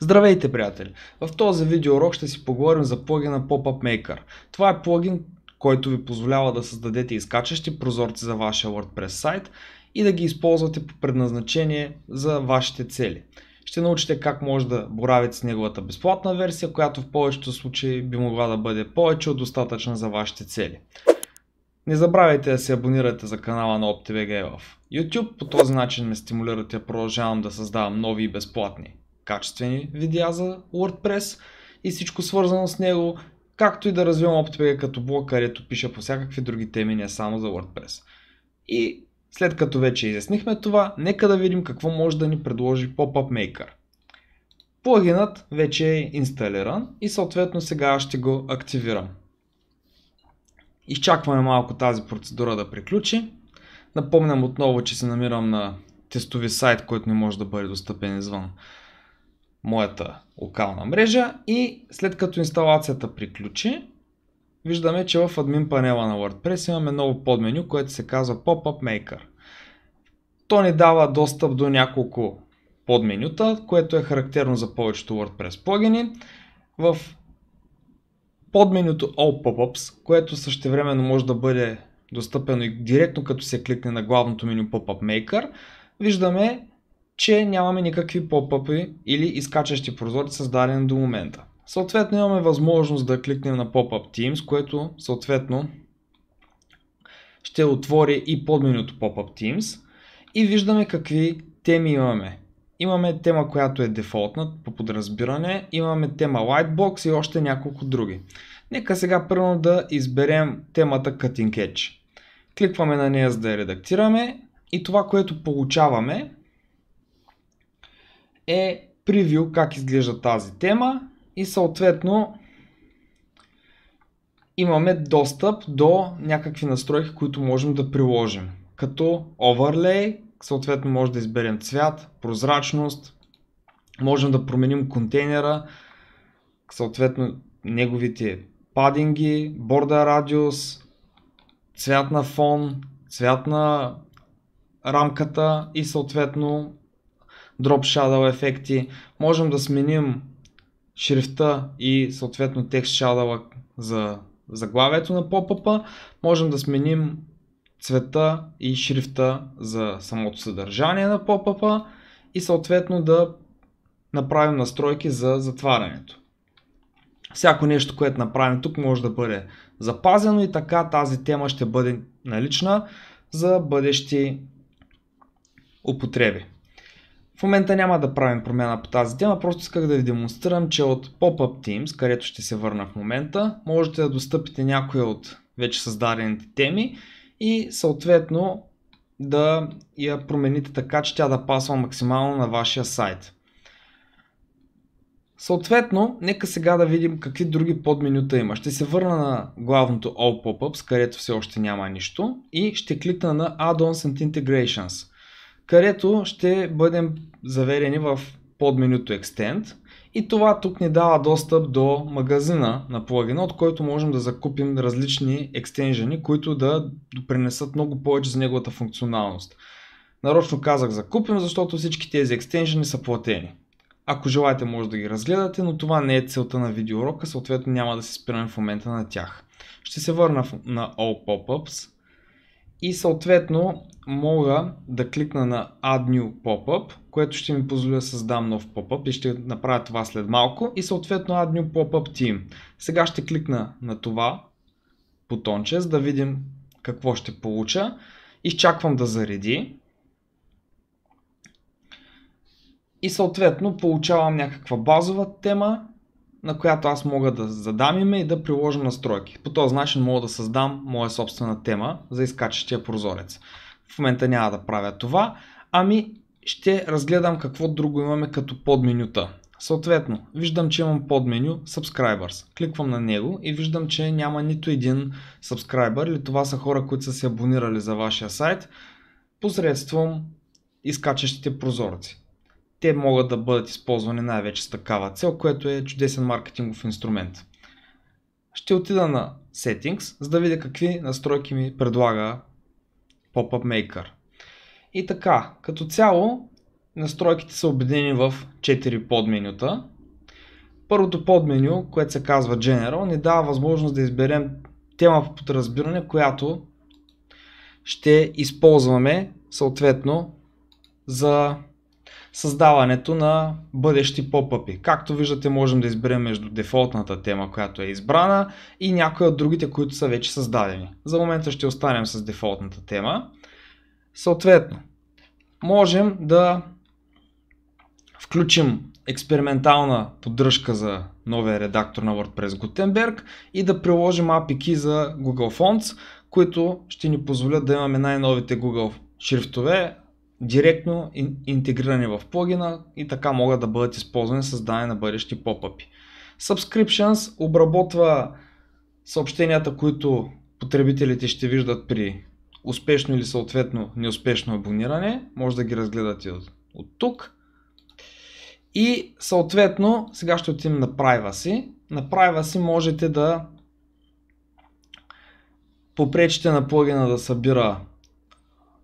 Здравейте, приятели! В този видео урок ще си поговорим за плагина Pop-up Maker. Това е плагин, който ви позволява да създадете изкачащи прозорци за вашия WordPress сайт и да ги използвате по предназначение за вашите цели. Ще научите как може да боравите с неговата безплатна версия, която в повечето случаи би могла да бъде повече от достатъчна за вашите цели. Не забравяйте да се абонирате за канала на OptiBG в YouTube, по този начин ме стимулирате да продължавам да създавам нови и безплатни качествени видеа за WordPress и всичко свързано с него, както и да развивам OptiPG като блог, където пиша по всякакви други теми, не само за WordPress. И след като вече изяснихме това, нека да видим какво може да ни предложи Pop-Up Maker. Плагинът вече е инсталиран и съответно сега ще го активирам. Изчакваме малко тази процедура да приключи. Напомням отново, че се намирам на тестови сайт, който не може да бъде достъпен извън моята локална мрежа и след като инсталацията приключи, виждаме, че в админ панела на WordPress имаме ново подменю, което се казва Pop-up Maker. То ни дава достъп до няколко подменюта, което е характерно за повечето WordPress плагини. В подменюто All Pop-ups, което същевременно може да бъде достъпено и директно като се кликне на главното меню Pop-up Maker, виждаме че нямаме никакви поп-ъпи или изкачащи прозори създадени до момента. Съответно имаме възможност да кликнем на Pop-up Teams, което съответно ще отвори и подменюто Pop-up Teams и виждаме какви теми имаме. Имаме тема, която е дефолтна по подразбиране, имаме тема Lightbox и още няколко други. Нека сега първо да изберем темата Cutting Edge. Кликваме на нея за да я редактираме и това, което получаваме е превю как изглежда тази тема и съответно имаме достъп до някакви настройки, които можем да приложим. Като overlay, съответно може да изберем цвят, прозрачност, можем да променим контейнера, съответно неговите падинги, борда радиус, цвят на фон, цвят на рамката и съответно Drop Shadow ефекти. Можем да сменим шрифта и съответно текст Shadow за заглавието на попъпа. Можем да сменим цвета и шрифта за самото съдържание на попъпа и съответно да направим настройки за затварянето. Всяко нещо, което направим тук може да бъде запазено и така тази тема ще бъде налична за бъдещи употреби. В момента няма да правим промяна по тази тема, просто исках да ви демонстрирам, че от Pop-up Teams, където ще се върна в момента, можете да достъпите някои от вече създадените теми и съответно да я промените така, че тя да пасва максимално на вашия сайт. Съответно, нека сега да видим какви други подменюта има. Ще се върна на главното All Pop-ups, където все още няма нищо и ще кликна на Add-ons and Integrations – където ще бъдем заверени в подменюто Extend и това тук ни дава достъп до магазина на плагина, от който можем да закупим различни екстенжени, които да допринесат много повече за неговата функционалност. Нарочно казах закупим, защото всички тези екстенжени са платени. Ако желаете може да ги разгледате, но това не е целта на видеоурока, съответно няма да се спираме в момента на тях. Ще се върна на All Pop-ups и съответно мога да кликна на Add New Pop-up, което ще ми позволя да създам нов pop-up и ще направя това след малко и съответно Add New Pop-up Team. Сега ще кликна на това бутонче, за да видим какво ще получа. Изчаквам да зареди. И съответно получавам някаква базова тема на която аз мога да задам име и да приложа настройки. По този начин мога да създам моя собствена тема за изкачащия прозорец. В момента няма да правя това, ами ще разгледам какво друго имаме като подменюта. Съответно, виждам, че имам подменю Subscribers. Кликвам на него и виждам, че няма нито един subscriber или това са хора, които са се абонирали за вашия сайт посредством изкачащите прозорци те могат да бъдат използвани най-вече с такава цел, което е чудесен маркетингов инструмент. Ще отида на Settings, за да видя какви настройки ми предлага Pop-up Maker. И така, като цяло настройките са обединени в 4 подменюта. Първото подменю, което се казва General, ни дава възможност да изберем тема по подразбиране, която ще използваме съответно за създаването на бъдещи попъпи. Както виждате, можем да изберем между дефолтната тема, която е избрана и някои от другите, които са вече създадени. За момента ще останем с дефолтната тема. Съответно, можем да включим експериментална поддръжка за новия редактор на WordPress Gutenberg и да приложим API за Google Fonts, които ще ни позволят да имаме най-новите Google шрифтове директно интегрирани в плагина и така могат да бъдат използвани за създаване на бъдещи попъпи. Subscriptions обработва съобщенията, които потребителите ще виждат при успешно или съответно неуспешно абониране. Може да ги разгледате от, от тук. И съответно, сега ще отидем на Privacy. На Privacy можете да попречите на плагина да събира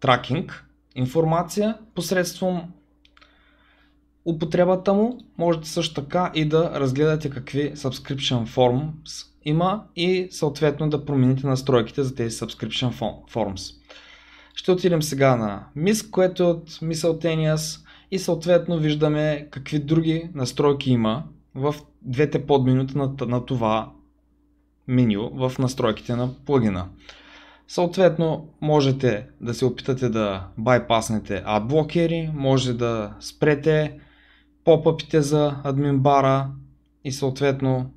тракинг, информация посредством употребата му. Можете също така и да разгледате какви subscription forms има и съответно да промените настройките за тези subscription forms. Ще отидем сега на MISC, което е от Miscellaneous и съответно виждаме какви други настройки има в двете подменюта на, на това меню в настройките на плагина. Съответно, можете да се опитате да байпаснете адблокери, може да спрете попъпите за админ бара и съответно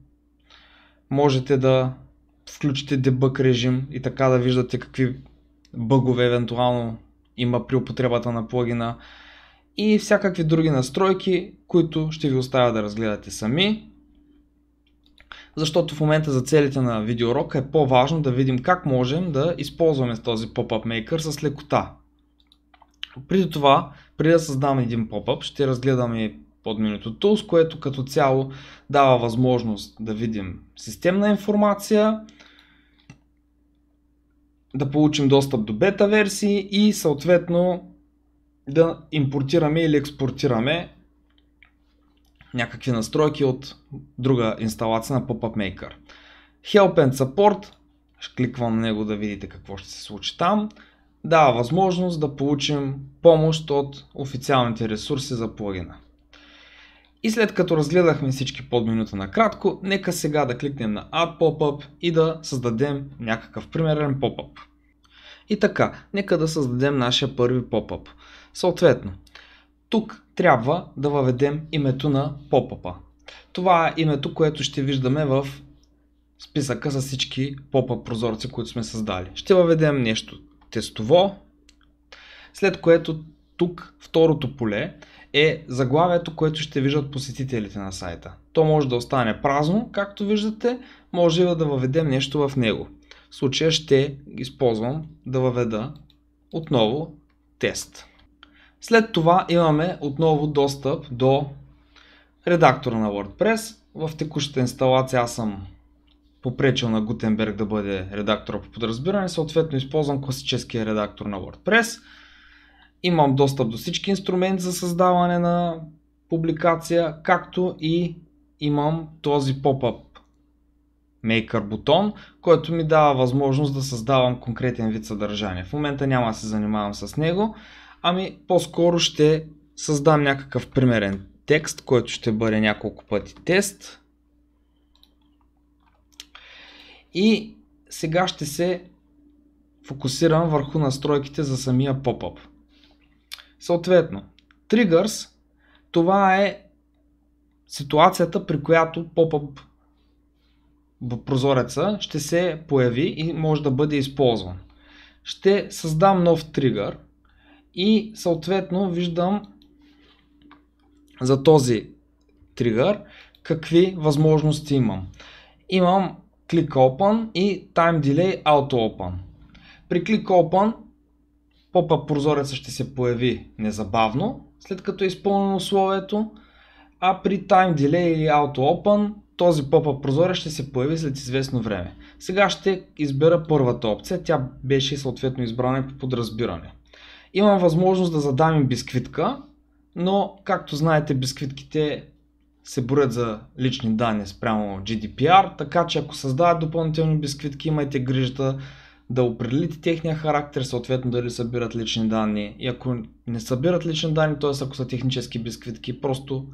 можете да включите дебъг режим и така да виждате какви бъгове евентуално има при употребата на плагина и всякакви други настройки, които ще ви оставя да разгледате сами защото в момента за целите на видеоурока е по-важно да видим как можем да използваме този Pop-up Maker с лекота. При това, преди да създам един Pop-up, ще разгледам под менюто Tools, което като цяло дава възможност да видим системна информация, да получим достъп до бета версии и съответно да импортираме или експортираме някакви настройки от друга инсталация на Pop-up Maker. Help and Support, ще кликвам на него да видите какво ще се случи там, дава възможност да получим помощ от официалните ресурси за плагина. И след като разгледахме всички минута на кратко, нека сега да кликнем на Add Pop-up и да създадем някакъв примерен pop-up. И така, нека да създадем нашия първи pop-up. Съответно, тук трябва да въведем името на Попапа. Това е името, което ще виждаме в списъка с всички попъп прозорци, които сме създали. Ще въведем нещо тестово, след което тук второто поле е заглавието, което ще виждат посетителите на сайта. То може да остане празно, както виждате, може да въведем нещо в него. В случая ще използвам да въведа отново тест. След това имаме отново достъп до редактора на WordPress. В текущата инсталация аз съм попречил на Gutenberg да бъде редактора по подразбиране, съответно използвам класическия редактор на WordPress. Имам достъп до всички инструменти за създаване на публикация, както и имам този поп-ъп Maker бутон, който ми дава възможност да създавам конкретен вид съдържание. В момента няма да се занимавам с него, Ами по-скоро ще създам някакъв примерен текст, който ще бъде няколко пъти тест. И сега ще се фокусирам върху настройките за самия поп-ъп. Съответно, Triggers това е ситуацията, при която попъп прозореца ще се появи и може да бъде използван. Ще създам нов Trigger – и съответно виждам за този тригър какви възможности имам. Имам Click Open и Time Delay Auto Open. При Click Open поп прозореца ще се появи незабавно, след като е изпълнено условието, а при Time Delay или Auto Open този поп прозорец ще се появи след известно време. Сега ще избера първата опция, тя беше съответно избрана по подразбиране. Имам възможност да задам им бисквитка, но както знаете бисквитките се борят за лични данни спрямо GDPR, така че ако създават допълнителни бисквитки, имайте грижата да определите техния характер, съответно дали събират лични данни. И ако не събират лични данни, т.е. ако са технически бисквитки, просто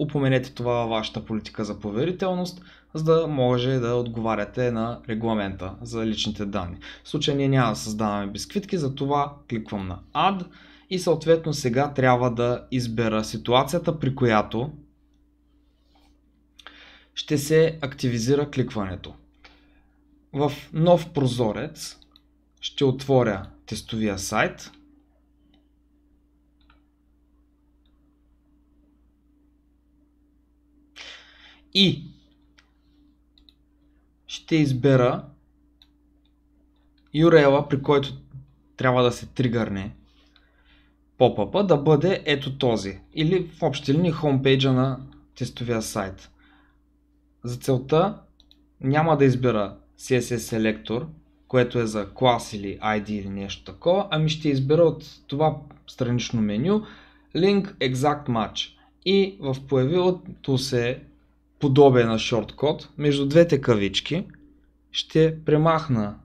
упоменете това във вашата политика за поверителност, за да може да отговаряте на регламента за личните данни. В случая ние няма да създаваме бисквитки, затова кликвам на Add и съответно сега трябва да избера ситуацията, при която ще се активизира кликването. В нов прозорец ще отворя тестовия сайт – и ще избера url при който трябва да се тригърне попъпа да бъде ето този или в общи линии хомпейджа на тестовия сайт. За целта няма да избера CSS Selector, което е за клас или ID или нещо такова, ами ще избера от това странично меню Link Exact Match и в появилото се подобие на шорткод, между двете кавички ще премахна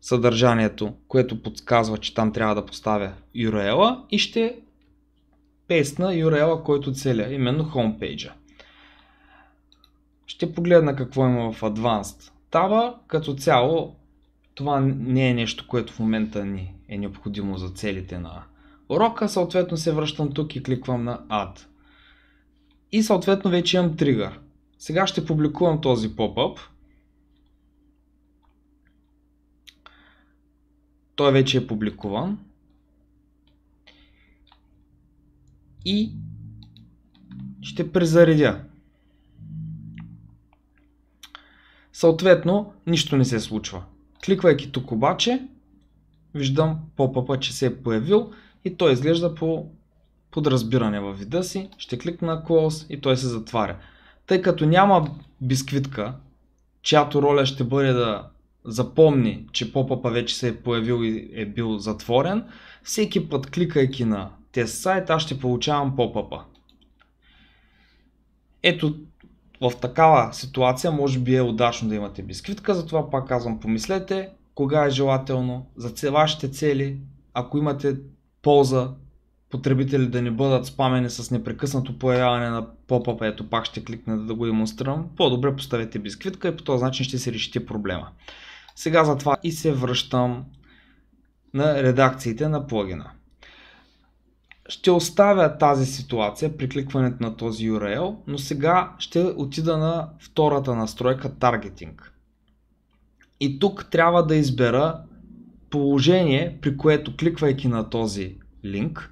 съдържанието, което подсказва, че там трябва да поставя url и ще песна url който целя, именно homepage. Ще погледна какво има в Advanced таба. Като цяло това не е нещо, което в момента ни е необходимо за целите на урока. Съответно се връщам тук и кликвам на Add и съответно вече имам тригър. Сега ще публикувам този поп-ъп. Той вече е публикуван. И ще презаредя. Съответно, нищо не се случва. Кликвайки тук обаче, виждам поп-апа, че се е появил и той изглежда по подразбиране във вида си, ще кликна Close и той се затваря. Тъй като няма бисквитка, чиято роля ще бъде да запомни, че попъпа вече се е появил и е бил затворен, всеки път кликайки на тест сайт, аз ще получавам попъпа. Ето в такава ситуация може би е удачно да имате бисквитка, затова пак казвам помислете кога е желателно, за вашите цели, ако имате полза потребители да не бъдат спамени с непрекъснато появяване на поп-ап, ето пак ще кликна да го демонстрирам, по-добре поставете бисквитка и по този начин ще си решите проблема. Сега затова и се връщам на редакциите на плагина. Ще оставя тази ситуация при кликването на този URL, но сега ще отида на втората настройка Targeting. И тук трябва да избера положение, при което кликвайки на този линк,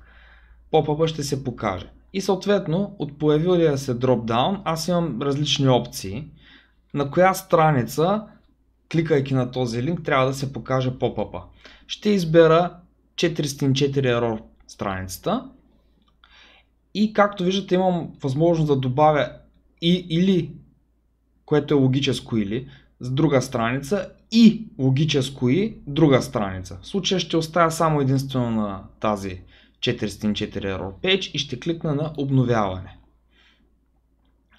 попъпа ще се покаже. И съответно, от появилия се дропдаун, аз имам различни опции, на коя страница, кликайки на този линк, трябва да се покаже попъпа. Ще избера 404 error страницата и както виждате имам възможност да добавя и, или, което е логическо или, с друга страница и логическо и друга страница. В случая ще оставя само единствено на тази 404 Error Page и ще кликна на обновяване.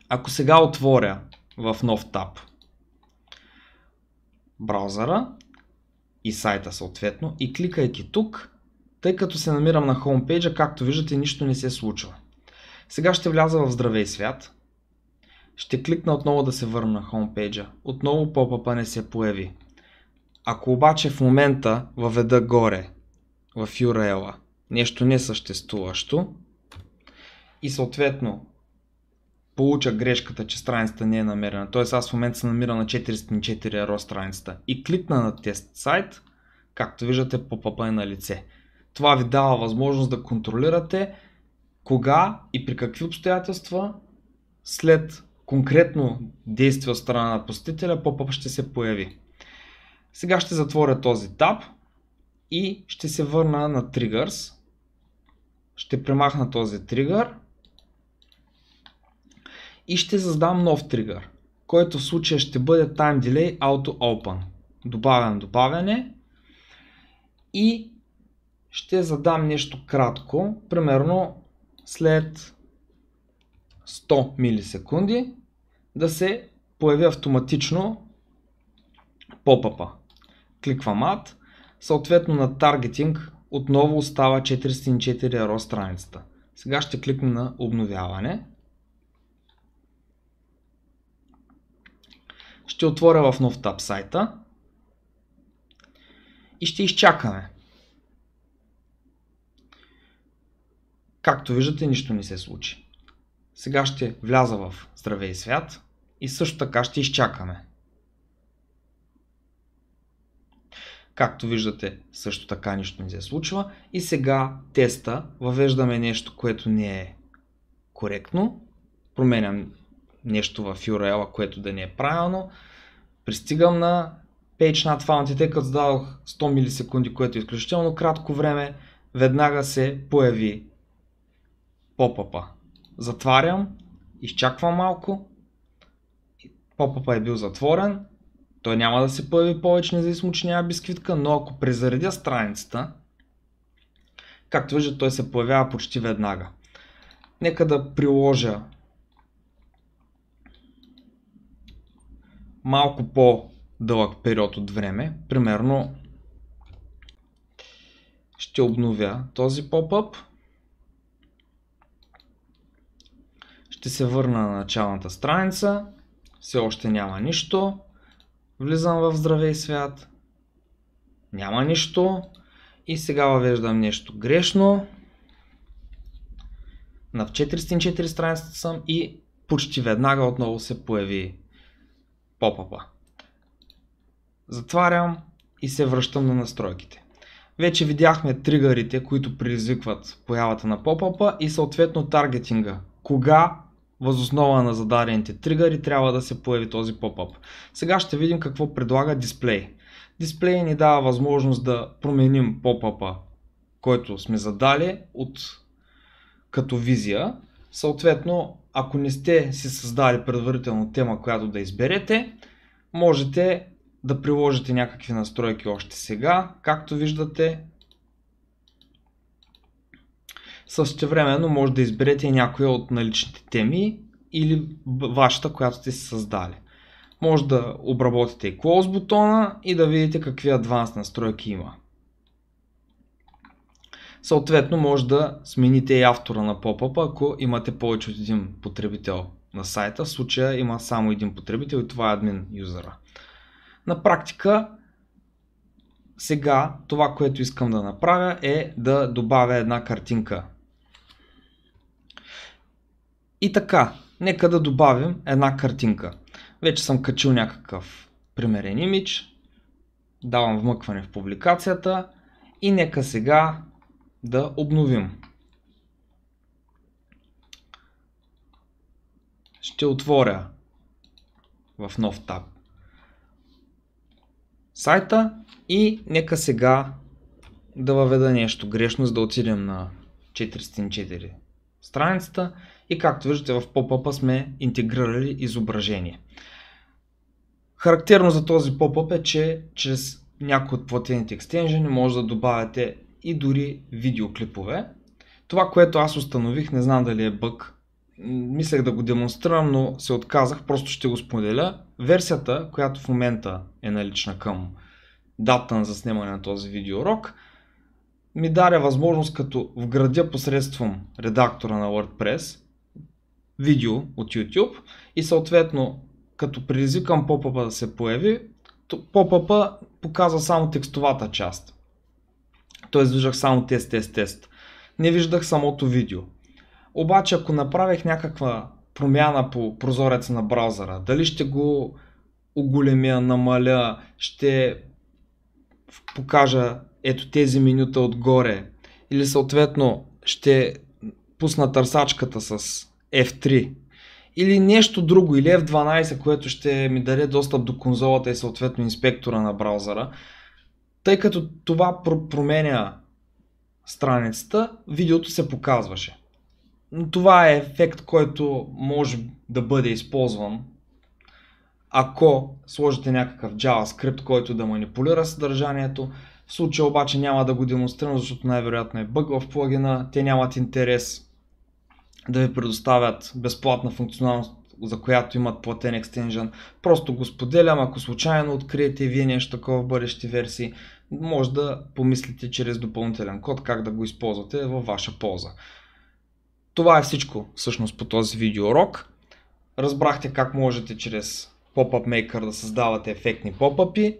Ако сега отворя в нов таб браузъра и сайта съответно и кликайки тук, тъй като се намирам на хомпейджа, както виждате нищо не се случва. Сега ще вляза в Здравей свят. Ще кликна отново да се върна на хомпейджа. Отново попъпа не се появи. Ако обаче в момента въведа горе в URL-а нещо несъществуващо и съответно получа грешката, че страницата не е намерена. Т.е. аз в момента се намира на 404 ERO страницата и кликна на тест сайт, както виждате попъпа е на лице. Това ви дава възможност да контролирате кога и при какви обстоятелства след конкретно действие от страна на посетителя попъп ще се появи. Сега ще затворя този таб и ще се върна на Triggers ще премахна този тригър и ще създам нов тригър, който в случая ще бъде Time Delay Auto Open. Добавям добавяне и ще задам нещо кратко, примерно след 100 милисекунди да се появи автоматично попъпа. Кликвам Add, съответно на таргетинг отново остава 404 еро страницата. Сега ще кликна на обновяване. Ще отворя в нов таб сайта и ще изчакаме. Както виждате, нищо не се случи. Сега ще вляза в Здравей свят и също така ще изчакаме. Както виждате, също така нищо не се случва. И сега теста въвеждаме нещо, което не е коректно. Променям нещо в url което да не е правилно. Пристигам на page not found тъй като зададох 100 милисекунди, което е изключително кратко време, веднага се появи попъпа. Затварям, изчаквам малко, попъпа е бил затворен, той няма да се появи повече, независимо, че няма бисквитка, но ако презаредя страницата, както виждате, той се появява почти веднага. Нека да приложа малко по-дълъг период от време. Примерно ще обновя този поп-ъп. Ще се върна на началната страница. Все още няма нищо влизам в здраве свят, няма нищо и сега въвеждам нещо грешно. На 404 страницата съм и почти веднага отново се появи попапа. Затварям и се връщам на настройките. Вече видяхме тригърите, които предизвикват появата на попапа и съответно таргетинга. Кога Възоснова на зададените тригъри трябва да се появи този поп ъп Сега ще видим какво предлага дисплей. Дисплей ни дава възможност да променим поп ъпа който сме задали от като визия. Съответно, ако не сте си създали предварително тема, която да изберете, можете да приложите някакви настройки още сега. Както виждате, също Същевременно може да изберете някоя от наличните теми или вашата, която сте си създали. Може да обработите и Close бутона и да видите какви адванс настройки има. Съответно може да смените и автора на поп-апа, ако имате повече от един потребител на сайта. В случая има само един потребител и това е админ юзера. На практика сега това, което искам да направя е да добавя една картинка и така, нека да добавим една картинка. Вече съм качил някакъв примерен имидж, давам вмъкване в публикацията и нека сега да обновим. Ще отворя в нов таб сайта и нека сега да въведа нещо грешно, за да отидем на 404 страницата и както виждате в поп-апа сме интегрирали изображение. Характерно за този поп-ап е, че чрез някои от платените екстенжени може да добавяте и дори видеоклипове. Това, което аз установих, не знам дали е бък. Мислех да го демонстрирам, но се отказах, просто ще го споделя. Версията, която в момента е налична към дата на заснемане на този видеоурок, ми даря възможност като вградя посредством редактора на WordPress видео от YouTube и съответно като предизвикам попъпа да се появи, попъпа показва само текстовата част. Тоест виждах само тест, тест, тест. Не виждах самото видео. Обаче ако направих някаква промяна по прозореца на браузъра, дали ще го оголемя, намаля, ще покажа ето тези менюта отгоре или съответно ще пусна търсачката с F3 или нещо друго, или F12, което ще ми даде достъп до конзолата и съответно инспектора на браузъра, тъй като това променя страницата, видеото се показваше. Това е ефект, който може да бъде използван, ако сложите някакъв JavaScript, който да манипулира съдържанието. В случая обаче няма да го демонстрирам, защото най-вероятно е бъг в плагина, те нямат интерес да ви предоставят безплатна функционалност, за която имат платен екстенжен. Просто го споделям, ако случайно откриете вие нещо такова в бъдещи версии, може да помислите чрез допълнителен код как да го използвате във ваша полза. Това е всичко всъщност по този видео урок. Разбрахте как можете чрез Pop-Up Maker да създавате ефектни попъпи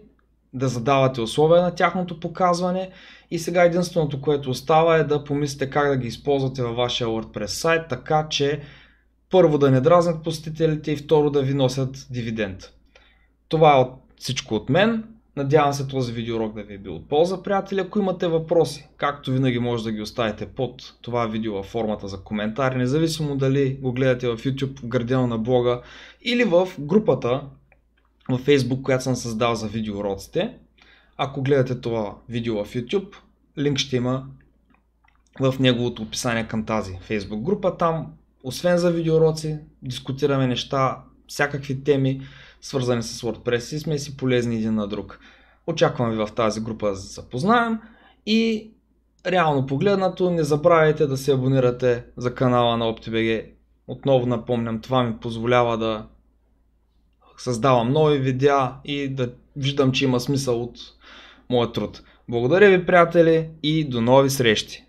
да задавате условия на тяхното показване и сега единственото, което остава е да помислите как да ги използвате във вашия WordPress сайт, така че първо да не дразнят посетителите и второ да ви носят дивиденд. Това е всичко от мен. Надявам се този видеоурок да ви е бил от полза, приятели. Ако имате въпроси, както винаги може да ги оставите под това видео във формата за коментари, независимо дали го гледате в YouTube, в градено на блога или в групата във Facebook, която съм създал за видеоуроците. Ако гледате това видео в YouTube, линк ще има в неговото описание към тази Facebook група. Там, освен за видеоуроци, дискутираме неща, всякакви теми, свързани с WordPress и сме си полезни един на друг. Очаквам ви в тази група да се запознаем и реално погледнато не забравяйте да се абонирате за канала на OptiBG. Отново напомням, това ми позволява да създавам нови видеа и да виждам, че има смисъл от моят труд. Благодаря ви, приятели, и до нови срещи!